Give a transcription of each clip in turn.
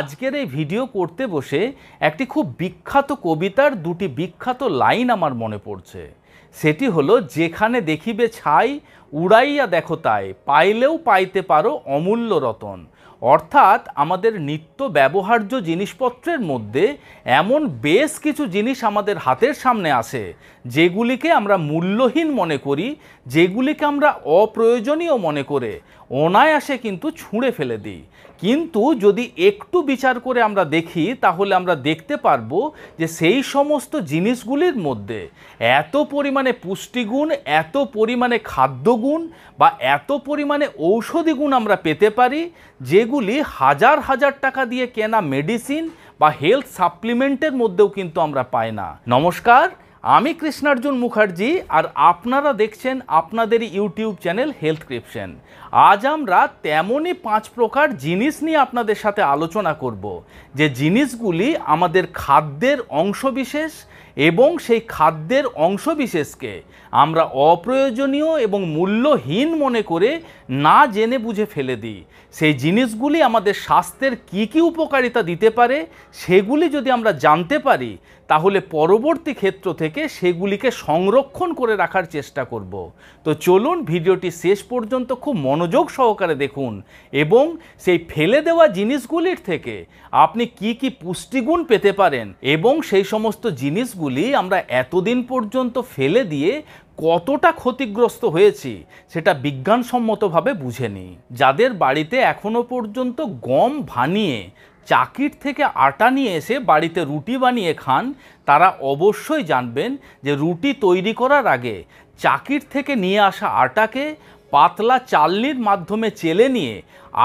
আজকের এই ভিডিও করতে বসে একটি খুব বিখ্যাত কবিতার দুটি বিখ্যাত লাইন আমার মনে পড়ছে সেটি হলো যেখানে দেখিবে ছাই উড়াইয়া দেখো তাই পাইলেও পাইতে পারো অমূল্য রতন অর্থাৎ আমাদের নিত্য ব্যবহার্য জিনিসপত্রের মধ্যে এমন বেশ কিছু জিনিস আমাদের হাতের সামনে আসে যেগুলিকে আমরা মূল্যহীন মনে করি যেগুলিকে আমরা অপ্রয়োজনীয় মনে করে অনায়াসে কিন্তু ছুঁড়ে ফেলে দিই কিন্তু যদি একটু বিচার করে আমরা দেখি তাহলে আমরা দেখতে পারবো যে সেই সমস্ত জিনিসগুলির মধ্যে এত পরিমাণে পুষ্টিগুণ এত পরিমাণে খাদ্যগুণ বা এত পরিমাণে ঔষধি গুণ আমরা পেতে পারি যেগুলি হাজার হাজার টাকা দিয়ে কেনা মেডিসিন বা হেলথ সাপ্লিমেন্টের মধ্যেও কিন্তু আমরা পাই না নমস্কার আমি কৃষ্ণার্জুন মুখার্জি আর আপনারা দেখছেন আপনাদের ইউটিউব চ্যানেল হেলথ ক্রিপশন আজ আমরা তেমনই পাঁচ প্রকার জিনিস নিয়ে আপনাদের সাথে আলোচনা করব যে জিনিসগুলি আমাদের খাদ্যের অংশবিশেষ এবং সেই খাদ্যের অংশবিশেষকে আমরা অপ্রয়োজনীয় এবং মূল্যহীন মনে করে না জেনে বুঝে ফেলে দিই সেই জিনিসগুলি আমাদের স্বাস্থ্যের কি কি উপকারিতা দিতে পারে সেগুলি যদি আমরা জানতে পারি তাহলে পরবর্তী ক্ষেত্র থেকে সেগুলিকে সংরক্ষণ করে রাখার চেষ্টা করব তো চলুন ভিডিওটি শেষ পর্যন্ত খুব মনোযোগ সহকারে দেখুন এবং সেই ফেলে দেওয়া জিনিসগুলির থেকে আপনি কি কি পুষ্টিগুণ পেতে পারেন এবং সেই সমস্ত জিনিসগুলি আমরা এতদিন পর্যন্ত ফেলে দিয়ে কতটা ক্ষতিগ্রস্ত হয়েছি সেটা বিজ্ঞানসম্মতভাবে বুঝে নিই যাদের বাড়িতে এখনও পর্যন্ত গম ভানিয়ে চাকির থেকে আটা নিয়ে এসে বাড়িতে রুটি বানিয়ে খান তারা অবশ্যই জানবেন যে রুটি তৈরি করার আগে চাকির থেকে নিয়ে আসা আটাকে পাতলা চাল্লির মাধ্যমে চেলে নিয়ে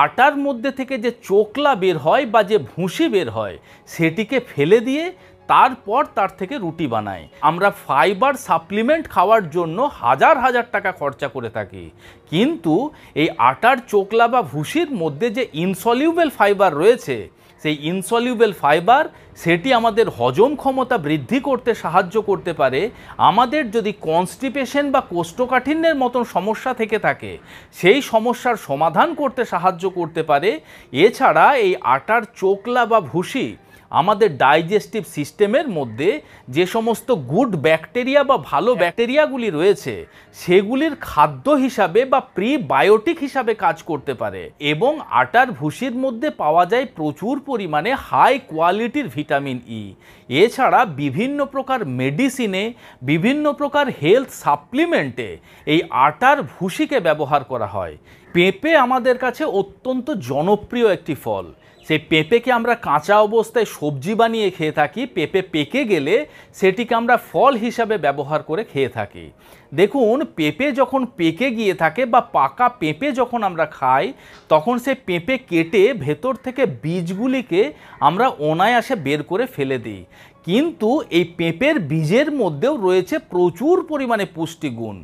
আটার মধ্যে থেকে যে চোকলা বের হয় বা যে ভুসি বের হয় সেটিকে ফেলে দিয়ে তারপর তার থেকে রুটি বানাই আমরা ফাইবার সাপ্লিমেন্ট খাওয়ার জন্য হাজার হাজার টাকা খরচা করে থাকি কিন্তু এই আটার চোকলা বা ভুসির মধ্যে যে ইনসলিউবেল ফাইবার রয়েছে সেই ইনসলিউবেল ফাইবার সেটি আমাদের হজম ক্ষমতা বৃদ্ধি করতে সাহায্য করতে পারে আমাদের যদি কনস্টিপেশন বা কোষ্ঠকাঠিন্যের মতন সমস্যা থেকে থাকে সেই সমস্যার সমাধান করতে সাহায্য করতে পারে এছাড়া এই আটার চোকলা বা ভুসি আমাদের ডাইজেস্টিভ সিস্টেমের মধ্যে যে সমস্ত গুড ব্যাকটেরিয়া বা ভালো ব্যাকটেরিয়াগুলি রয়েছে সেগুলির খাদ্য হিসাবে বা প্রিবায়োটিক হিসাবে কাজ করতে পারে এবং আটার ভুসির মধ্যে পাওয়া যায় প্রচুর পরিমাণে হাই কোয়ালিটির ভিটামিন ই এছাড়া বিভিন্ন প্রকার মেডিসিনে বিভিন্ন প্রকার হেলথ সাপ্লিমেন্টে এই আটার ভুসিকে ব্যবহার করা হয় পেঁপে আমাদের কাছে অত্যন্ত জনপ্রিয় একটি ফল সেই পেঁপেকে আমরা কাঁচা অবস্থায় সবজি বানিয়ে খেয়ে থাকি পেঁপে পেকে গেলে সেটিকে আমরা ফল হিসাবে ব্যবহার করে খেয়ে থাকি দেখুন পেঁপে যখন পেকে গিয়ে থাকে বা পাকা পেঁপে যখন আমরা খাই তখন সে পেঁপে কেটে ভেতর থেকে বীজগুলিকে আমরা অনায়াসে বের করে ফেলে দিই কিন্তু এই পেঁপের বীজের মধ্যেও রয়েছে প্রচুর পরিমাণে পুষ্টিগুণ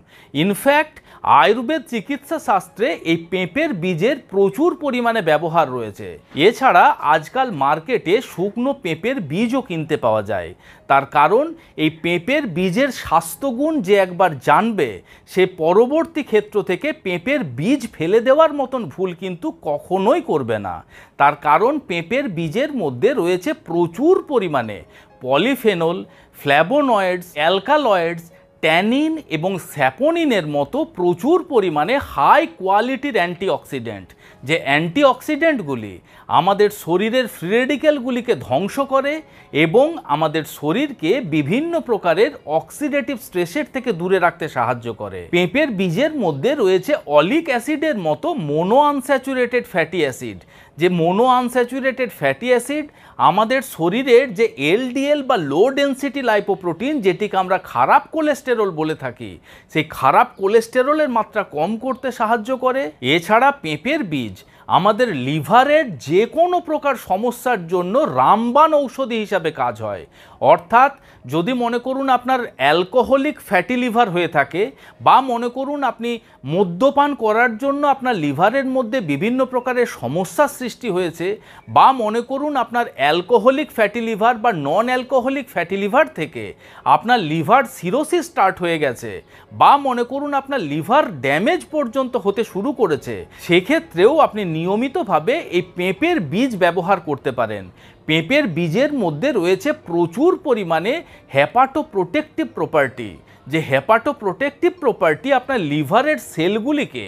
ইনফ্যাক্ট আয়ুর্বেদ চিকিৎসা শাস্ত্রে এই পেঁপের বীজের প্রচুর পরিমাণে ব্যবহার রয়েছে এছাড়া আজকাল মার্কেটে শুকনো পেঁপের বীজও কিনতে পাওয়া যায় তার কারণ এই পেঁপের বীজের স্বাস্থ্যগুণ যে একবার জানবে সে পরবর্তী ক্ষেত্র থেকে পেঁপের বীজ ফেলে দেওয়ার মতন ভুল কিন্তু কখনোই করবে না তার কারণ পেঁপের বীজের মধ্যে রয়েছে প্রচুর পরিমাণে পলিফেনল ফ্ল্যাবোনয়েডস অ্যালকালয়েডস ট্যানিন এবং স্যাপোনিনের মতো প্রচুর পরিমাণে হাই কোয়ালিটির অ্যান্টিঅক্সিডেন্ট যে অ্যান্টিঅক্সিডেন্টগুলি আমাদের শরীরের ফ্রিরেডিক্যালগুলিকে ধ্বংস করে এবং আমাদের শরীরকে বিভিন্ন প্রকারের অক্সিডেটিভ স্ট্রেসের থেকে দূরে রাখতে সাহায্য করে পেঁপের বীজের মধ্যে রয়েছে অলিক অ্যাসিডের মতো মোনো আনস্যাচুরেটেড ফ্যাটি অ্যাসিড যে মোনো আনস্যাচুরেটেড ফ্যাটি অ্যাসিড আমাদের শরীরের যে এলডিএল বা লো ডেন্সিটি লাইপোপ্রোটিন যেটিকে আমরা খারাপ কোলেস্টেরল বলে থাকি সেই খারাপ কোলেস্টেরলের মাত্রা কম করতে সাহায্য করে এছাড়া পেঁপের বীজ আমাদের লিভারের যে কোনো প্রকার সমস্যার জন্য রামবান ঔষধি হিসাবে কাজ হয় অর্থাৎ যদি মনে করুন আপনার অ্যালকোহলিক ফ্যাটি লিভার হয়ে থাকে বা মনে করুন আপনি মদ্যপান করার জন্য আপনার লিভারের মধ্যে বিভিন্ন প্রকারের সমস্যার সৃষ্টি হয়েছে বা মনে করুন আপনার অ্যালকোহলিক ফ্যাটি লিভার বা নন অ্যালকোহলিক ফ্যাটি লিভার থেকে আপনার লিভার সিরোসিস স্টার্ট হয়ে গেছে বা মনে করুন আপনার লিভার ড্যামেজ পর্যন্ত হতে শুরু করেছে সেক্ষেত্রেও আপনি নিয়মিতভাবে এই পেঁপের বীজ ব্যবহার করতে পারেন পেঁপের বীজের মধ্যে রয়েছে প্রচুর প্রচুর পরিমাণে হ্যাপাটোপ্রোটেক্টিভ প্রপার্টি যে হ্যাপাটোপ্রোটেক্টিভ প্রপার্টি আপনার লিভারের সেলগুলিকে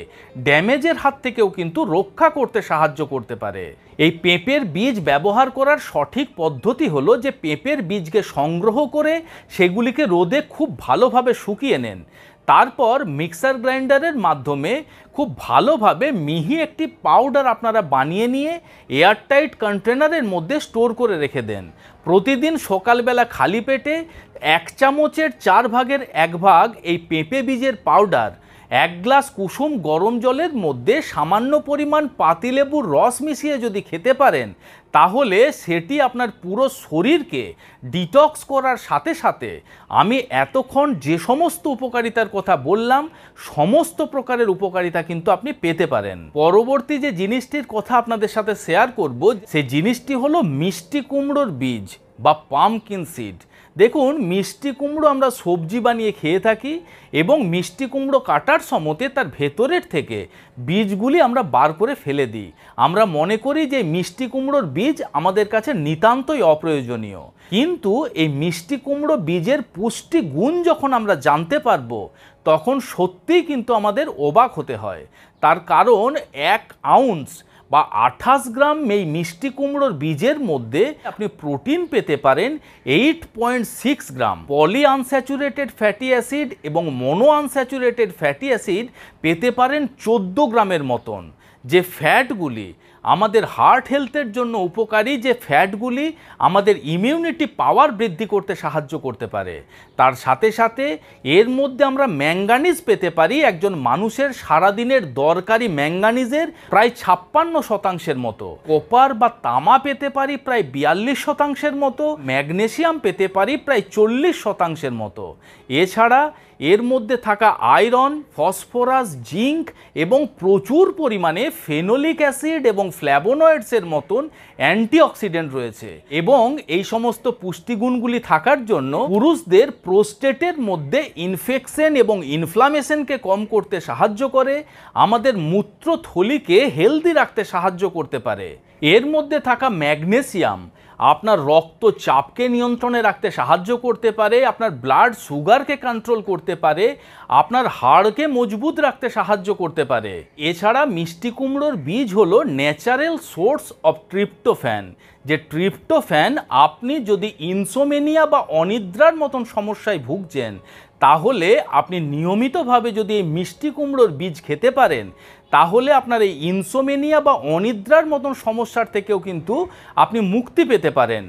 ড্যামেজের হাত থেকেও কিন্তু রক্ষা করতে সাহায্য করতে পারে এই পেঁপের বীজ ব্যবহার করার সঠিক পদ্ধতি হলো যে পেঁপের বীজকে সংগ্রহ করে সেগুলিকে রোদে খুব ভালোভাবে শুকিয়ে নেন তারপর মিক্সার গ্রাইন্ডারের মাধ্যমে খুব ভালোভাবে মিহি একটি পাউডার আপনারা বানিয়ে নিয়ে এয়ারটাইট কন্টেনারের মধ্যে স্টোর করে রেখে দেন প্রতিদিন সকালবেলা খালি পেটে এক চামচের চার ভাগের এক ভাগ এই পেঁপে বীজের পাউডার এক গ্লাস কুসুম গরম জলের মধ্যে সামান্য পরিমাণ পাতিলেবুর রস মিশিয়ে যদি খেতে পারেন তাহলে সেটি আপনার পুরো শরীরকে ডিটক্স করার সাথে সাথে আমি এতক্ষণ যে সমস্ত উপকারিতার কথা বললাম সমস্ত প্রকারের উপকারিতা কিন্তু আপনি পেতে পারেন পরবর্তী যে জিনিসটির কথা আপনাদের সাথে শেয়ার করব সেই জিনিসটি হলো মিষ্টি কুমড়োর বীজ বা পামকিন সিড দেখুন মিষ্টি কুমড়ো আমরা সবজি বানিয়ে খেয়ে থাকি এবং মিষ্টি কুমড়ো কাটার সমতে তার ভেতরের থেকে বীজগুলি আমরা বার করে ফেলে দিই আমরা মনে করি যে মিষ্টি কুমড়োর বীজ আমাদের কাছে নিতান্তই অপ্রয়োজনীয় কিন্তু এই মিষ্টি কুমড়ো বীজের পুষ্টি গুণ যখন আমরা জানতে পারবো তখন সত্যিই কিন্তু আমাদের অবাক হতে হয় তার কারণ এক আউন্স বা আঠাশ গ্রাম এই মিষ্টি কুমড়োর বীজের মধ্যে আপনি প্রোটিন পেতে পারেন eight point six gram poly unsaturated fatty acid এবং মনো আনস্যাচুরেটেড ফ্যাটি অ্যাসিড পেতে পারেন চোদ্দো গ্রামের মতন যে ফ্যাটগুলি আমাদের হার্ট হেলথের জন্য উপকারী যে ফ্যাটগুলি আমাদের ইমিউনিটি পাওয়ার বৃদ্ধি করতে সাহায্য করতে পারে তার সাথে সাথে এর মধ্যে আমরা ম্যাঙ্গানিজ পেতে পারি একজন মানুষের সারাদিনের দরকারি ম্যাঙ্গানিজের প্রায় ছাপ্পান্ন শতাংশের মতো কোপার বা তামা পেতে পারি প্রায় বিয়াল্লিশ শতাংশের মতো ম্যাগনেশিয়াম পেতে পারি প্রায় চল্লিশ শতাংশের মতো এছাড়া এর মধ্যে থাকা আয়রন ফসফরাস জিঙ্ক এবং প্রচুর পরিমাণে ফেনোলিক অ্যাসিড এবং ফ্ল্যাবোনয়েডসের মতন অ্যান্টিঅক্সিডেন্ট রয়েছে এবং এই সমস্ত পুষ্টিগুণগুলি থাকার জন্য পুরুষদের প্রোস্টেটের মধ্যে ইনফেকশন এবং ইনফ্লামেশনকে কম করতে সাহায্য করে আমাদের মূত্রথলিকে হেলদি রাখতে সাহায্য করতে পারে এর মধ্যে থাকা ম্যাগনেসিয়াম আপনার রক্তচাপকে নিয়ন্ত্রণে রাখতে সাহায্য করতে পারে আপনার ব্লাড সুগারকে কন্ট্রোল করতে পারে আপনার হাড়কে মজবুত রাখতে সাহায্য করতে পারে এছাড়া মিষ্টি কুমড়োর বীজ হলো ন্যাচারাল সোর্স অফ ট্রিপ্টোফ্যান যে ট্রিপ্টোফ্যান আপনি যদি ইনসোমেনিয়া বা অনিদ্রার মতন সমস্যায় ভুগছেন তাহলে আপনি নিয়মিতভাবে যদি এই মিষ্টি কুমড়োর বীজ খেতে পারেন তাহলে আপনার এই ইনসোমেনিয়া বা অনিদ্রার মতন সমস্যার থেকেও কিন্তু আপনি মুক্তি পেতে পারেন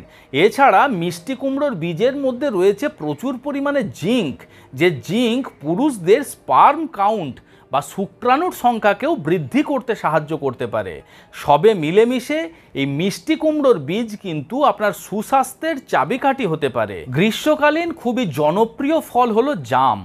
এছাড়া মিষ্টি কুমড়োর বীজের মধ্যে রয়েছে প্রচুর পরিমাণে জিঙ্ক যে জিঙ্ক পুরুষদের স্পার্ম কাউন্ট বা শুক্রাণুর সংখ্যাকেও বৃদ্ধি করতে সাহায্য করতে পারে সবে মিলেমিশে এই মিষ্টি কুমড়োর বীজ কিন্তু আপনার সুস্বাস্থ্যের চাবিকাঠি হতে পারে গ্রীষ্মকালীন খুবই জনপ্রিয় ফল হলো জাম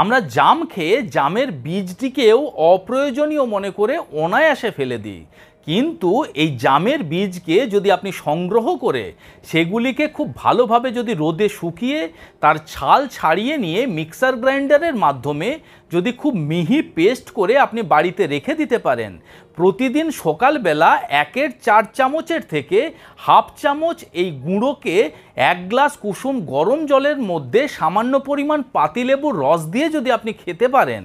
আমরা জাম খেয়ে জামের বীজটিকেও অপ্রয়োজনীয় মনে করে অনায়াসে ফেলে দিই কিন্তু এই জামের বীজকে যদি আপনি সংগ্রহ করে সেগুলিকে খুব ভালোভাবে যদি রোদে শুকিয়ে তার ছাল ছাড়িয়ে নিয়ে মিক্সার গ্রাইন্ডারের মাধ্যমে যদি খুব মিহি পেস্ট করে আপনি বাড়িতে রেখে দিতে পারেন প্রতিদিন সকালবেলা একের চার চামচের থেকে হাফ চামচ এই গুঁড়োকে এক গ্লাস কুসুম গরম জলের মধ্যে সামান্য পরিমাণ পাতিলেবুর রস দিয়ে যদি আপনি খেতে পারেন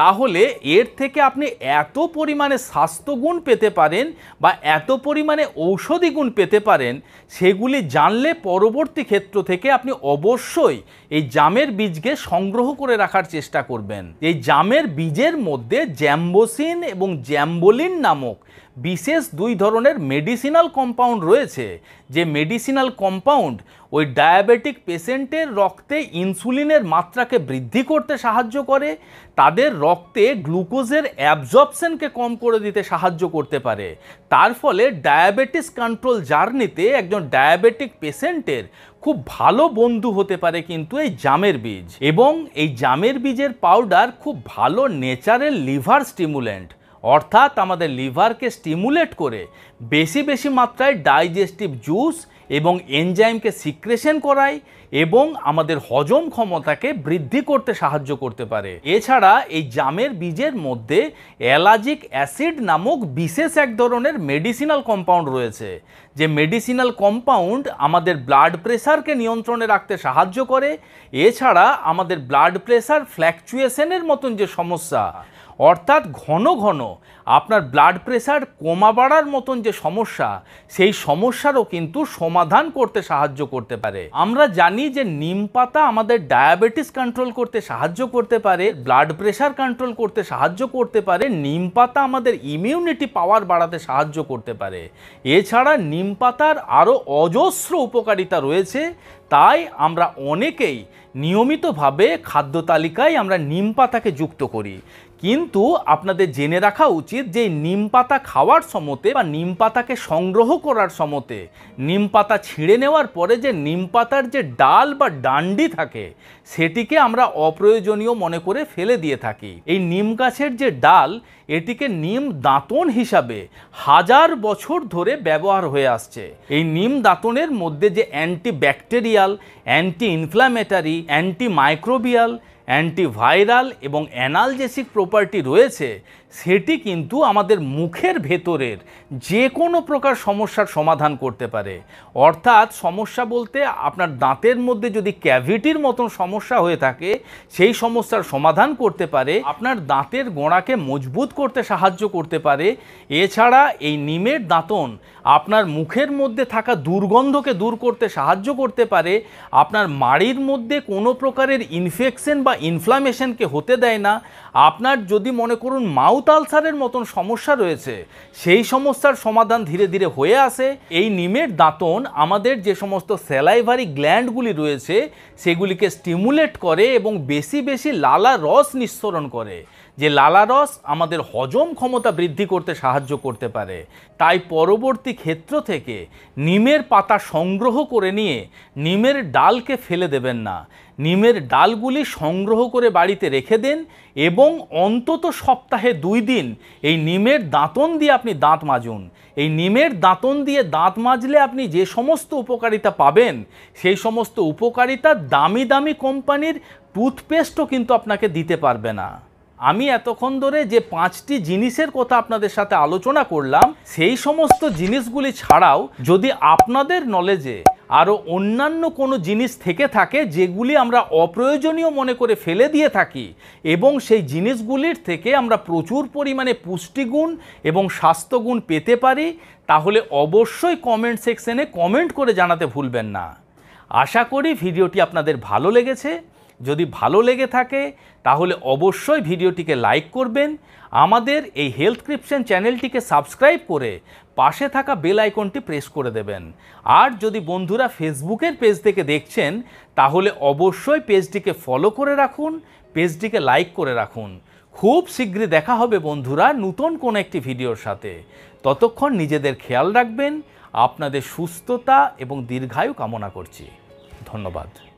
তাহলে এর থেকে আপনি এত পরিমাণে স্বাস্থ্যগুণ পেতে পারেন বা এত পরিমাণে ঔষধি গুণ পেতে পারেন সেগুলি জানলে পরবর্তী ক্ষেত্র থেকে আপনি অবশ্যই এই জামের বীজকে সংগ্রহ করে রাখার চেষ্টা করবেন এই জামের বীজের মধ্যে জ্যাম্বোসিন এবং জ্যাম্বোলিন নামক বিশেষ দুই ধরনের মেডিসিনাল কম্পাউন্ড রয়েছে যে মেডিসিনাল কম্পাউন্ড ওই ডায়াবেটিক পেশেন্টের রক্তে ইনসুলিনের মাত্রাকে বৃদ্ধি করতে সাহায্য করে তাদের রক্তে গ্লুকোজের অ্যাবজর্পশনকে কম করে দিতে সাহায্য করতে পারে তার ফলে ডায়াবেটিস কন্ট্রোল জার্নিতে একজন ডায়াবেটিক পেশেন্টের খুব ভালো বন্ধু হতে পারে কিন্তু এই জামের বীজ এবং এই জামের বীজের পাউডার খুব ভালো নেচারের লিভার স্টিমুলেন্ট অর্থাৎ আমাদের লিভারকে স্টিমুলেট করে বেশি বেশি মাত্রায় ডাইজেস্টিভ জুস এবং এনজাইমকে সিক্রেশন করায় এবং আমাদের হজম ক্ষমতাকে বৃদ্ধি করতে সাহায্য করতে পারে এছাড়া এই জামের বীজের মধ্যে অ্যালার্জিক অ্যাসিড নামক বিশেষ এক ধরনের মেডিসিনাল কম্পাউন্ড রয়েছে যে মেডিসিনাল কম্পাউন্ড আমাদের ব্লাড প্রেশারকে নিয়ন্ত্রণে রাখতে সাহায্য করে এছাড়া আমাদের ব্লাড প্রেশার ফ্ল্যাকচুয়েশনের মতন যে সমস্যা অর্থাৎ ঘন ঘন আপনার ব্লাড প্রেশার কমা বাড়ার মতন যে সমস্যা সেই সমস্যারও কিন্তু সমাধান করতে সাহায্য করতে পারে আমরা জানি যে নিম পাতা আমাদের ডায়াবেটিস কন্ট্রোল করতে সাহায্য করতে পারে ব্লাড প্রেশার কন্ট্রোল করতে সাহায্য করতে পারে নিম পাতা আমাদের ইমিউনিটি পাওয়ার বাড়াতে সাহায্য করতে পারে এছাড়া নিম পাতার আরও অজস্র উপকারিতা রয়েছে তাই আমরা অনেকেই নিয়মিতভাবে খাদ্য তালিকায় আমরা নিম পাতাকে যুক্ত করি কিন্তু আপনাদের জেনে রাখা উচিত যে নিম পাতা খাওয়ার সমতে বা নিম পাতাকে সংগ্রহ করার সমতে নিম পাতা ছিঁড়ে নেওয়ার পরে যে নিম পাতার যে ডাল বা ডান্ডি থাকে সেটিকে আমরা অপ্রয়োজনীয় মনে করে ফেলে দিয়ে থাকি এই নিম গাছের যে ডাল এটিকে নিম দাঁতন হিসাবে হাজার বছর ধরে ব্যবহার হয়ে আসছে এই নিম দাঁতনের মধ্যে যে anti bacterial anti inflammatory antimicrobial antiviral এবং অ্যানালজেসিক প্রপার্টি রয়েছে সেটি কিন্তু আমাদের মুখের ভেতরের যে কোনো প্রকার সমস্যার সমাধান করতে পারে অর্থাৎ সমস্যা বলতে আপনার দাঁতের মধ্যে যদি ক্যাভিটির মতন সমস্যা হয়ে থাকে সেই সমস্যার সমাধান করতে পারে আপনার দাঁতের গোড়াকে মজবুত করতে সাহায্য করতে পারে এছাড়া এই নিমের দাঁতন আপনার মুখের মধ্যে থাকা দুর্গন্ধকে দূর করতে সাহায্য করতে পারে আপনার মাড়ির মধ্যে কোনো প্রকারের ইনফেকশন বা ইনফ্লামেশনকে হতে দেয় না আপনার যদি মনে করুন মাউথ মাউথ আলসারের মতন সমস্যা রয়েছে সেই সমস্যার সমাধান ধীরে ধীরে হয়ে আসে এই নিমের দাঁতন আমাদের যে সমস্ত স্যালাইভারি গ্ল্যান্ডগুলি রয়েছে সেগুলিকে স্টিমুলেট করে এবং বেশি বেশি লালা রস নিঃসরণ করে যে লালা রস আমাদের হজম ক্ষমতা বৃদ্ধি করতে সাহায্য করতে পারে তাই পরবর্তী ক্ষেত্র থেকে নিমের পাতা সংগ্রহ করে নিয়ে নিমের ডালকে ফেলে দেবেন না নিমের ডালগুলি সংগ্রহ করে বাড়িতে রেখে দেন এবং অন্তত সপ্তাহে দুই দিন এই নিমের দাঁতন দিয়ে আপনি দাঁত মাজুন এই নিমের দাঁতন দিয়ে দাঁত মাজলে আপনি যে সমস্ত উপকারিতা পাবেন সেই সমস্ত উপকারিতা দামি দামি কোম্পানির টুথপেস্টও কিন্তু আপনাকে দিতে পারবে না আমি এতক্ষণ ধরে যে পাঁচটি জিনিসের কথা আপনাদের সাথে আলোচনা করলাম সেই সমস্ত জিনিসগুলি ছাড়াও যদি আপনাদের নলেজে আরও অন্যান্য কোনো জিনিস থেকে থাকে যেগুলি আমরা অপ্রয়োজনীয় মনে করে ফেলে দিয়ে থাকি এবং সেই জিনিসগুলির থেকে আমরা প্রচুর পরিমাণে পুষ্টিগুণ এবং স্বাস্থ্যগুণ পেতে পারি তাহলে অবশ্যই কমেন্ট সেকশনে কমেন্ট করে জানাতে ভুলবেন না আশা করি ভিডিওটি আপনাদের ভালো লেগেছে যদি ভালো লেগে থাকে তাহলে অবশ্যই ভিডিওটিকে লাইক করবেন আমাদের এই হেলথ ক্রিপশন চ্যানেলটিকে সাবস্ক্রাইব করে পাশে থাকা বেল আইকনটি প্রেস করে দেবেন আর যদি বন্ধুরা ফেসবুকের পেজ থেকে দেখছেন তাহলে অবশ্যই পেজটিকে ফলো করে রাখুন পেজটিকে লাইক করে রাখুন খুব শীঘ্রই দেখা হবে বন্ধুরা নতুন কোনো একটি ভিডিওর সাথে ততক্ষণ নিজেদের খেয়াল রাখবেন আপনাদের সুস্থতা এবং দীর্ঘায়ু কামনা করছি ধন্যবাদ